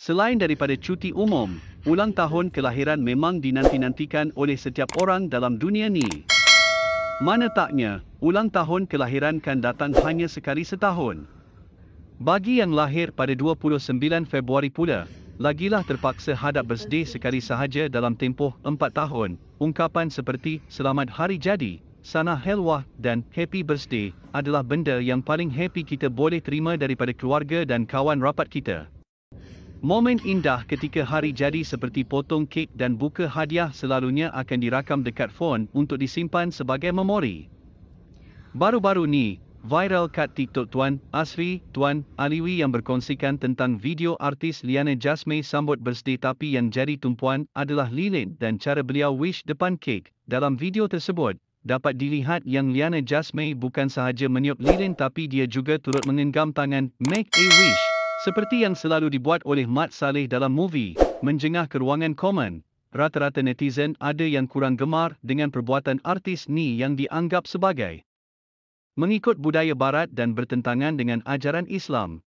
Selain daripada cuti umum, ulang tahun kelahiran memang dinanti-nantikan oleh setiap orang dalam dunia ni. Mana taknya, ulang tahun kelahiran kan datang hanya sekali setahun. Bagi yang lahir pada 29 Februari pula, lagilah terpaksa hadap birthday sekali sahaja dalam tempoh 4 tahun. Ungkapan seperti selamat hari jadi, sana helwah dan happy birthday adalah benda yang paling happy kita boleh terima daripada keluarga dan kawan rapat kita. Momen indah ketika hari jadi seperti potong kek dan buka hadiah selalunya akan dirakam dekat fon untuk disimpan sebagai memori. Baru-baru ni, viral kat TikTok Tuan Asri, Tuan Aliwi yang berkongsikan tentang video artis Liana Jasmine sambut birthday tapi yang jadi tumpuan adalah lilin dan cara beliau wish depan kek. Dalam video tersebut, dapat dilihat yang Liana Jasmine bukan sahaja meniup lilin tapi dia juga turut mengenggam tangan make a wish. Seperti yang selalu dibuat oleh Mat Saleh dalam movie, menjengah ke ruangan komen, rata-rata netizen ada yang kurang gemar dengan perbuatan artis ni yang dianggap sebagai mengikut budaya barat dan bertentangan dengan ajaran Islam.